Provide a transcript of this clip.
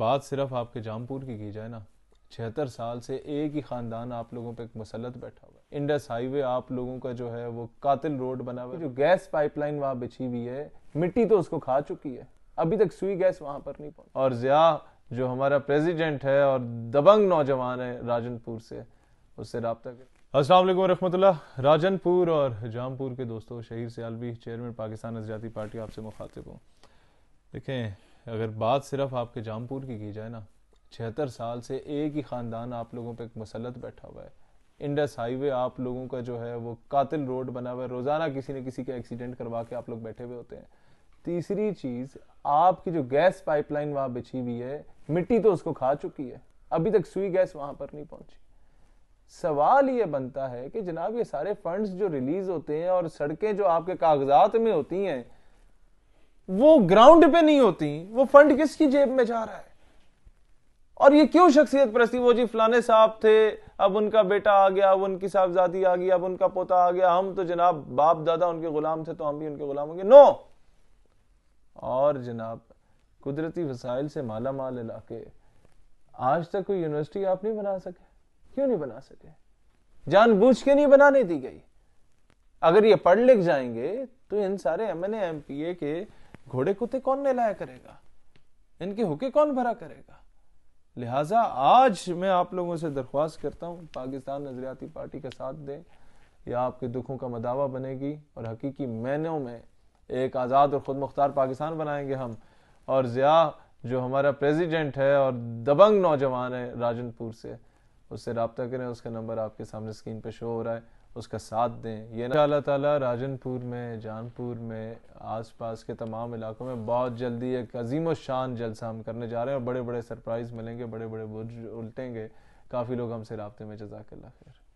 बात सिर्फ आपके जामपुर की की जाए ना छिहत्तर साल से एक ही ख़ानदान आप लोगों पे एक मुसलत बैठा हुआ है इंडस हाईवे आप लोगों का जो है वो कातिल रोड बना हुआ है जो गैस पाइपलाइन वहाँ बिछी हुई है मिट्टी तो उसको खा चुकी है अभी तक सुई गैस वहाँ पर नहीं पहुंची और ज़िया जो हमारा प्रेसिडेंट है और दबंग नौजवान है राजनपुर से उससे रबता कर असल वरहमल्ला राजनपुर और जामपुर के दोस्तों शहीद सियालवी चेयरमैन पाकिस्तान नजराती पार्टी आपसे मुखातिब हूँ देखें अगर बात सिर्फ आपके जामपुर की की जाए ना छिहत्तर साल से एक ही ख़ानदान आप लोगों पर एक मुसलत बैठा हुआ है इंडस हाईवे आप लोगों का जो है वो कातिल रोड बना हुआ है रोज़ाना किसी न किसी का एक्सीडेंट करवा के आप लोग बैठे हुए होते हैं तीसरी चीज़ आपकी जो गैस पाइपलाइन वहाँ बिछी हुई है मिट्टी तो उसको खा चुकी है अभी तक सुई गैस वहाँ पर नहीं पहुँची सवाल ये बनता है कि जनाब ये सारे फंड्स जो रिलीज होते हैं और सड़कें जो आपके कागजात में होती हैं वो ग्राउंड पे नहीं होती वो फंड किसकी जेब में जा रहा है और ये क्यों शख्सियत प्रस्ती वो जी फलाने साहब थे अब उनका बेटा आ गया अब उनकी साहबजादी आ गई अब उनका पोता आ गया हम तो जनाब बाप दादा उनके गुलाम थे तो हम भी उनके गुलाम होंगे नो और जनाब कुदरती वसाइल से माला माल इलाके आज तक कोई यूनिवर्सिटी आप नहीं बना सके क्यों नहीं बना सके जानबूझ के नहीं बनाने दी गई अगर ये पढ़ लिख जाएंगे तो इन सारे M N M P A के घोड़े कुत्ते कौन लाया करेगा इनके हुके कौन भरा करेगा लिहाजा आज मैं आप लोगों से दरख्वास्त करता हूँ पाकिस्तान नजरियाती पार्टी का साथ दें यह आपके दुखों का मदावा बनेगी और हकीकी मैनों में एक आज़ाद और ख़ुद मुख्तार पाकिस्तान बनाएंगे हम और ज़िया जो हमारा प्रेसिडेंट है और दबंग नौजवान है राजनपुर से उससे रबता करें उसका नंबर आपके सामने स्क्रीन पर शो हो रहा है उसका साथ दें ये अल्लाह ताला राजनपुर में जानपुर में आसपास के तमाम इलाकों में बहुत जल्दी एक अजीम शान जलसा हम करने जा रहे हैं और बड़े बड़े सरप्राइज़ मिलेंगे बड़े बड़े बुर्ज उल्टेंगे काफ़ी लोग हमसे रबते में जजाकल्ला खैर